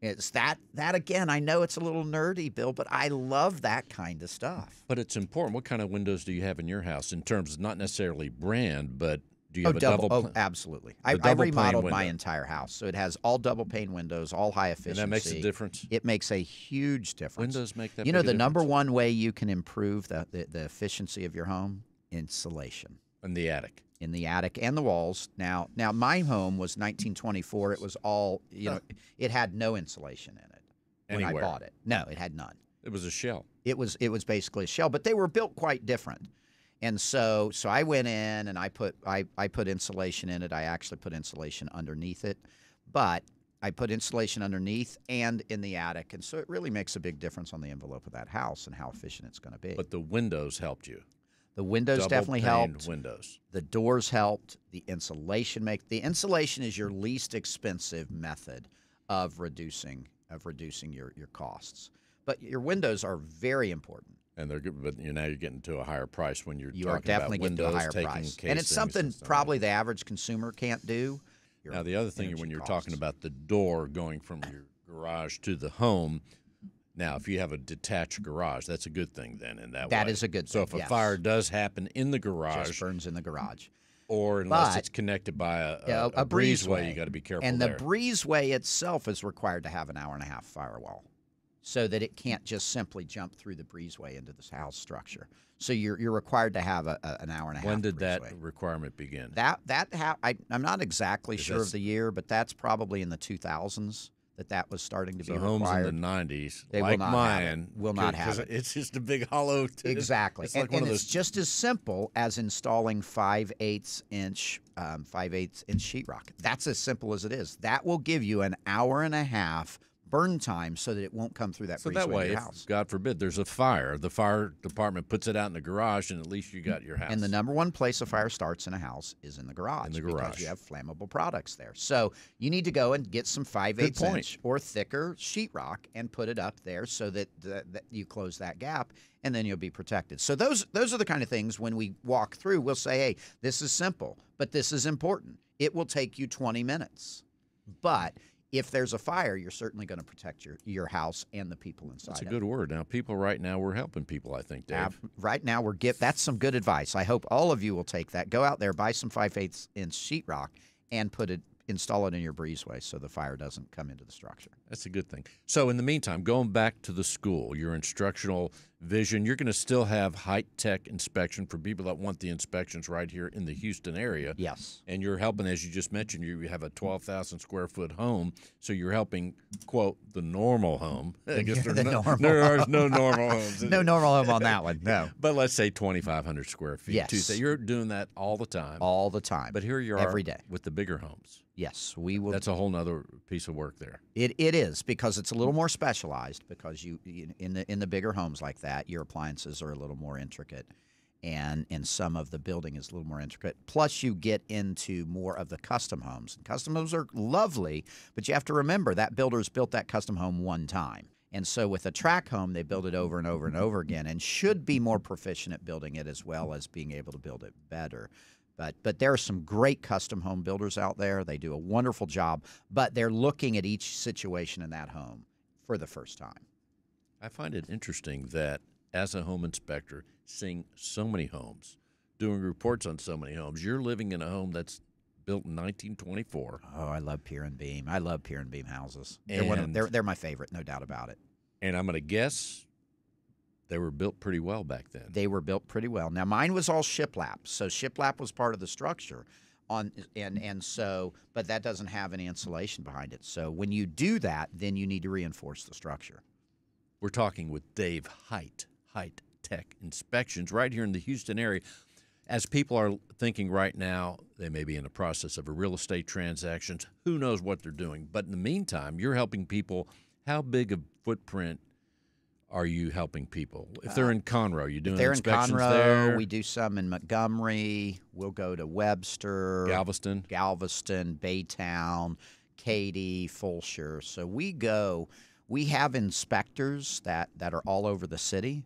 It's that that again, I know it's a little nerdy, Bill, but I love that kind of stuff. But it's important. What kind of windows do you have in your house in terms of not necessarily brand, but do you oh, have double, a double? Oh, absolutely. I, I, remodeled my entire house, so it has all double pane windows, all high efficiency. And that makes a difference. It makes a huge difference. Windows make that. You know, the difference. number one way you can improve the, the, the efficiency of your home insulation in the attic in the attic and the walls. Now, now my home was 1924. It was all you know. It had no insulation in it when I bought it. No, it had none. It was a shell. It was it was basically a shell, but they were built quite different. And so so I went in and I put I, I put insulation in it. I actually put insulation underneath it, but I put insulation underneath and in the attic, and so it really makes a big difference on the envelope of that house and how efficient it's going to be. But the windows helped you. The windows Double definitely helped. Windows. The doors helped. The insulation make the insulation is your least expensive method of reducing of reducing your, your costs. But your windows are very important. And they're good, but you now you're getting to a higher price when you're you talking are definitely about windows, getting to a higher price. And it's something and probably the average consumer can't do. now the other thing when you're costs. talking about the door going from your garage to the home, now, if you have a detached garage, that's a good thing then. In that that way. is a good. So thing, if a yes. fire does happen in the garage, Just burns in the garage, or unless but, it's connected by a, a, a, a breezeway, breezeway, you got to be careful. And there. the breezeway itself is required to have an hour and a half firewall, so that it can't just simply jump through the breezeway into the house structure. So you're you're required to have a, an hour and a half. When did breezeway. that requirement begin? That that ha- I, am not exactly is sure of the year, but that's probably in the 2000s that that was starting to so be homes required. in the 90s they like will not mine have it, will not have it. it's just a big hollow t- exactly it's, it's like and, and it's just as simple as installing 5 eighths inch um, 5 eighths inch sheetrock that's as simple as it is that will give you an hour and a half burn time so that it won't come through that. So that way, if, God forbid, there's a fire, the fire department puts it out in the garage, and at least you got your house. And the number one place a fire starts in a house is in the garage. In the garage, because you have flammable products there. So you need to go and get some five eighths inch or thicker sheetrock and put it up there so that, that, that you close that gap, and then you'll be protected. So those those are the kind of things when we walk through, we'll say, hey, this is simple, but this is important. It will take you 20 minutes, but if there's a fire, you're certainly going to protect your, your house and the people inside. That's a good it. word. Now, people right now, we're helping people. I think, Dave. Uh, right now, we're get that's some good advice. I hope all of you will take that. Go out there, buy some five eighths inch sheetrock, and put it install it in your breezeway so the fire doesn't come into the structure. That's a good thing. So in the meantime, going back to the school, your instructional vision, you're going to still have high tech inspection for people that want the inspections right here in the Houston area. Yes. And you're helping, as you just mentioned, you have a 12,000 square foot home. So you're helping, quote, the normal home. I guess the no, normal there are no normal homes. no normal home on that one. No. but let's say 2,500 square feet. Yes. Too. So you're doing that all the time. All the time. But here you are every day with the bigger homes. Yes, we will. That's a whole nother piece of work there. It, it is because it's a little more specialized because you in the in the bigger homes like that, your appliances are a little more intricate, and and some of the building is a little more intricate. Plus, you get into more of the custom homes. And custom homes are lovely, but you have to remember that builder's built that custom home one time. And so with a track home, they build it over and over and over again and should be more proficient at building it as well as being able to build it better. But but there are some great custom home builders out there. They do a wonderful job, but they're looking at each situation in that home for the first time. I find it interesting that as a home inspector, seeing so many homes, doing reports on so many homes, you're living in a home that's built in 1924. Oh, I love pier and beam. I love pier and beam houses. And they're, of, they're, they're my favorite, no doubt about it. And I'm going to guess they were built pretty well back then. They were built pretty well. Now mine was all shiplap, so shiplap was part of the structure. On and and so, but that doesn't have any insulation behind it. So when you do that, then you need to reinforce the structure. We're talking with Dave Height, Height Tech Inspections, right here in the Houston area. As people are thinking right now, they may be in the process of a real estate transaction. Who knows what they're doing? But in the meantime, you're helping people. How big a footprint are you helping people? If uh, they're in Conroe, you doing they're inspections in Conroe, there? We do some in Montgomery. We'll go to Webster, Galveston, Galveston, Baytown, Katy, Fulshear. So we go. We have inspectors that that are all over the city.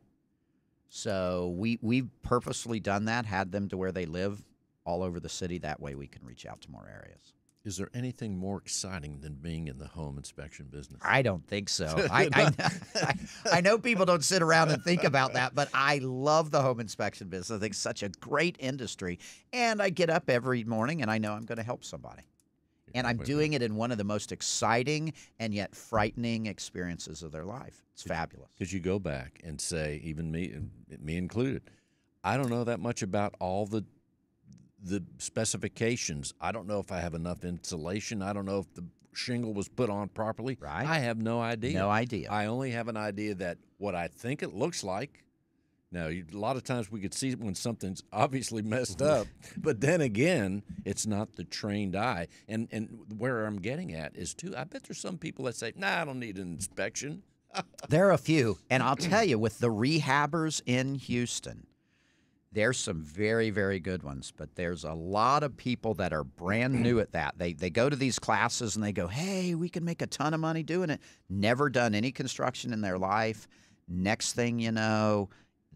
So we we've purposely done that, had them to where they live all over the city. That way, we can reach out to more areas. Is there anything more exciting than being in the home inspection business? I don't think so. I, I, I, know people don't sit around and think about that, but I love the home inspection business. I think such a great industry. And I get up every morning and I know I'm going to help somebody. and I'm doing it in one of the most exciting and yet frightening experiences of their life. It's fabulous. Because you go back and say, even me, me included, I don't know that much about all the the specifications. I don't know if I have enough insulation. I don't know if the shingle was put on properly. Right. I have no idea. No idea. I only have an idea that what I think it looks like. Now, a lot of times we could see when something's obviously messed up, but then again, it's not the trained eye. And and where I'm getting at is too. I bet there's some people that say, "Nah, I don't need an inspection." there are a few, and I'll tell you, with the rehabbers in Houston, there's some very very good ones but there's a lot of people that are brand new at that they they go to these classes and they go hey we can make a ton of money doing it never done any construction in their life next thing you know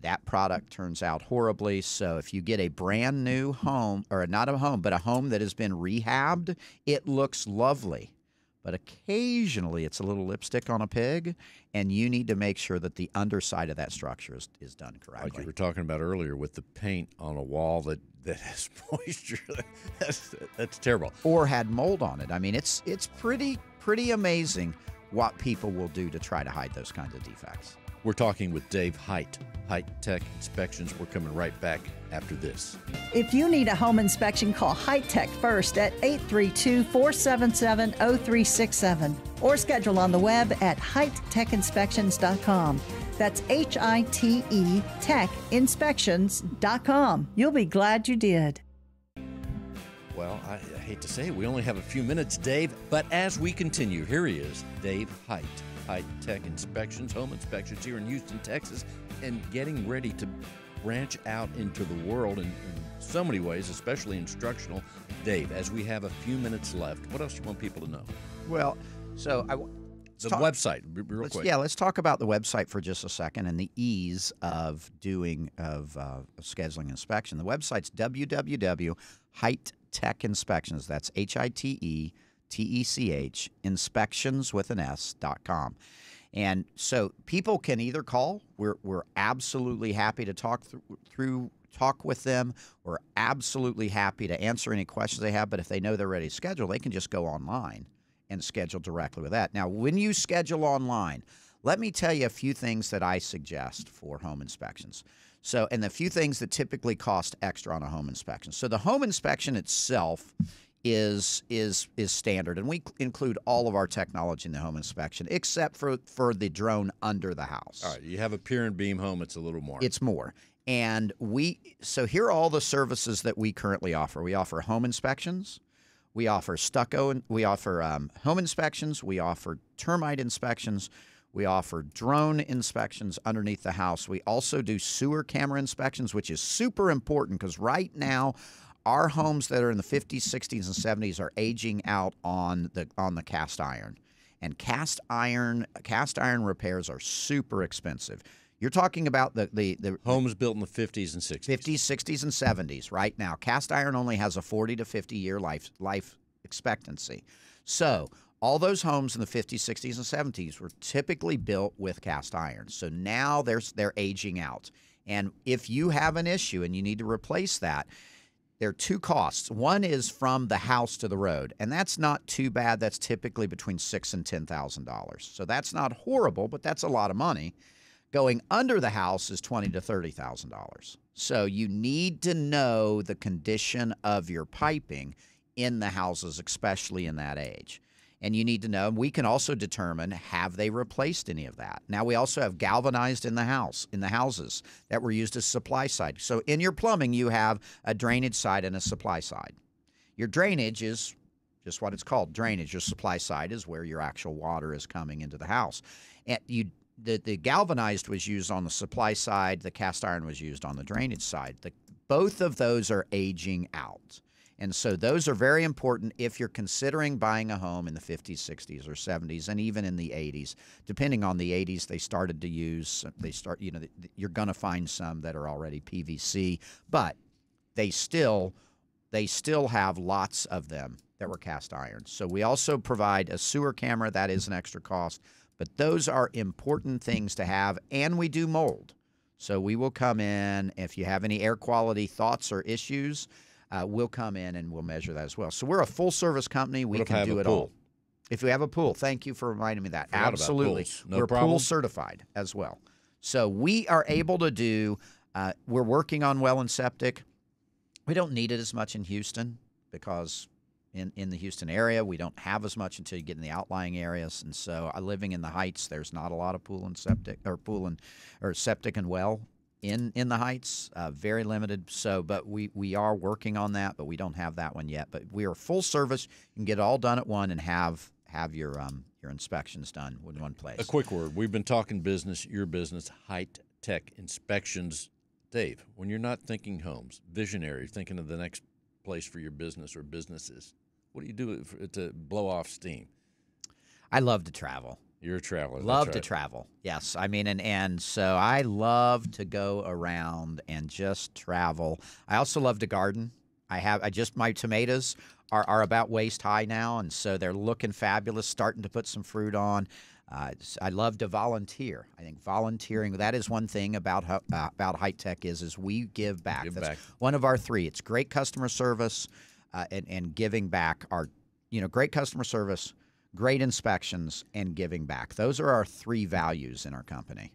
that product turns out horribly so if you get a brand new home or not a home but a home that has been rehabbed it looks lovely but occasionally it's a little lipstick on a pig, and you need to make sure that the underside of that structure is, is done correctly. Like you were talking about earlier with the paint on a wall that, that has moisture, that's, that's terrible. Or had mold on it. I mean, it's it's pretty pretty amazing what people will do to try to hide those kinds of defects. We're talking with Dave Height, Height Tech Inspections. We're coming right back after this. If you need a home inspection, call Height Tech first at 832 477 0367 or schedule on the web at heighttechinspections.com. That's H I T E Tech Inspections.com. You'll be glad you did. Well, I, I hate to say it, we only have a few minutes, Dave, but as we continue, here he is, Dave Height high tech inspections, home inspections here in Houston, Texas, and getting ready to branch out into the world in, in so many ways, especially instructional. Dave, as we have a few minutes left, what else do you want people to know? Well, so I. The talk, website, real let's, quick. Yeah, let's talk about the website for just a second and the ease of doing of uh, scheduling inspection. The website's www.heighttechinspections. That's H I T E T E C H, inspections with an S dot com. And so people can either call, we're, we're absolutely happy to talk th- through, talk with them. We're absolutely happy to answer any questions they have. But if they know they're ready to schedule, they can just go online and schedule directly with that. Now, when you schedule online, let me tell you a few things that I suggest for home inspections. So, and the few things that typically cost extra on a home inspection. So, the home inspection itself is is is standard, and we include all of our technology in the home inspection, except for for the drone under the house. All right, you have a pier and beam home; it's a little more. It's more, and we so here are all the services that we currently offer. We offer home inspections, we offer stucco, and we offer um, home inspections, we offer termite inspections. We offer drone inspections underneath the house. We also do sewer camera inspections, which is super important because right now our homes that are in the 50s, 60s, and 70s are aging out on the on the cast iron, and cast iron cast iron repairs are super expensive. You're talking about the, the, the homes built in the 50s and 60s. 50s, 60s, and 70s right now. Cast iron only has a 40 to 50 year life life expectancy. So all those homes in the 50s, 60s, and 70s were typically built with cast iron. So now they're, they're aging out. And if you have an issue and you need to replace that, there are two costs. One is from the house to the road, and that's not too bad. That's typically between six and ten thousand dollars. So that's not horrible, but that's a lot of money. Going under the house is twenty to thirty thousand dollars. So you need to know the condition of your piping in the houses, especially in that age and you need to know. We can also determine have they replaced any of that. Now we also have galvanized in the house, in the houses that were used as supply side. So in your plumbing, you have a drainage side and a supply side. Your drainage is just what it's called, drainage. Your supply side is where your actual water is coming into the house. And you the, the galvanized was used on the supply side, the cast iron was used on the drainage side. The, both of those are aging out. And so those are very important if you're considering buying a home in the 50s, 60s, or 70s, and even in the 80s. Depending on the 80s, they started to use, uh, they start, you know, you're going to find some that are already PVC, but they still, they still have lots of them that were cast iron. So we also provide a sewer camera. That is an extra cost, but those are important things to have. And we do mold. So we will come in if you have any air quality thoughts or issues uh, we'll come in and we'll measure that as well. So we're a full service company. We can do it pool? all. If you have a pool, thank you for reminding me that. Forgot Absolutely. No we're problem. pool certified as well. So we are able to do, uh, we're working on well and septic. We don't need it as much in Houston because in, in the Houston area, we don't have as much until you get in the outlying areas. And so uh, living in the Heights, there's not a lot of pool and septic or pool and or septic and well in in the heights uh, very limited so but we we are working on that but we don't have that one yet but we are full service you can get it all done at one and have have your um your inspections done in one place a quick word we've been talking business your business height tech inspections dave when you're not thinking homes visionary thinking of the next place for your business or businesses what do you do to blow off steam i love to travel you're a traveler. Love right. to travel. Yes, I mean, and and so I love to go around and just travel. I also love to garden. I have I just my tomatoes are are about waist high now, and so they're looking fabulous. Starting to put some fruit on. Uh, I love to volunteer. I think volunteering that is one thing about uh, about high tech is is we give back. Give That's back. one of our three. It's great customer service, uh, and and giving back. Our you know great customer service great inspections, and giving back. Those are our three values in our company.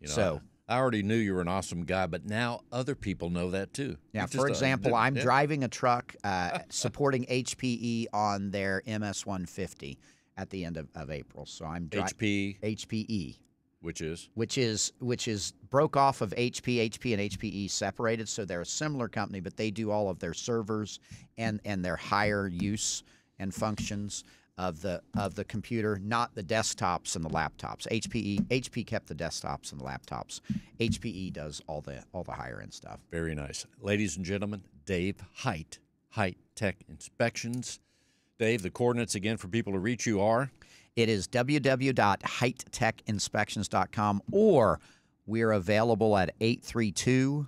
You know, so. I already knew you were an awesome guy, but now other people know that too. Yeah. For example, a, I'm yeah. driving a truck uh, supporting HPE on their MS150 at the end of, of April. So I'm dri- HP HPE, which is which is which is broke off of HP, HP and HPE separated. So they're a similar company, but they do all of their servers and and their higher use and functions of the of the computer, not the desktops and the laptops. HPE HP kept the desktops and the laptops. HPE does all the all the higher end stuff. Very nice, ladies and gentlemen. Dave Height, Height Tech Inspections. Dave, the coordinates again for people to reach you are. It is www.heighttechinspections.com or we're available at 832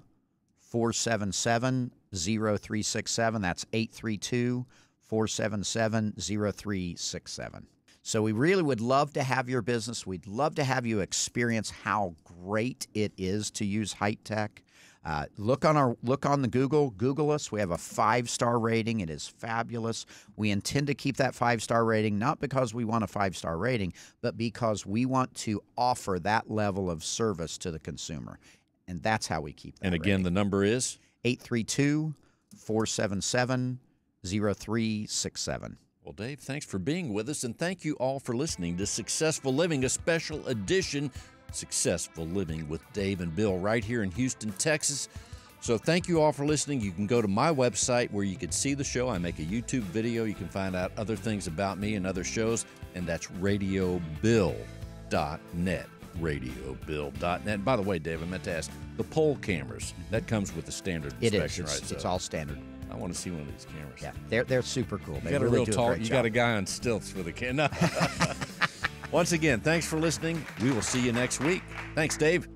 477 0367. That's 832 832- 477 0367. So we really would love to have your business. We'd love to have you experience how great it is to use high tech. Uh, look on our look on the Google. Google us. We have a five star rating. It is fabulous. We intend to keep that five star rating not because we want a five star rating, but because we want to offer that level of service to the consumer, and that's how we keep. that And again, rating. the number is 832 477 0367. Well, Dave, thanks for being with us, and thank you all for listening to Successful Living, a special edition, Successful Living with Dave and Bill, right here in Houston, Texas. So, thank you all for listening. You can go to my website where you can see the show. I make a YouTube video. You can find out other things about me and other shows, and that's radiobill.net. Radiobill.net. By the way, Dave, I meant to ask the poll cameras, that comes with the standard inspection, It's, right? So. It's all standard. I want to see one of these cameras. Yeah, they're they're super cool. They you got really a real tall. A you job. got a guy on stilts for the camera. Once again, thanks for listening. We will see you next week. Thanks, Dave.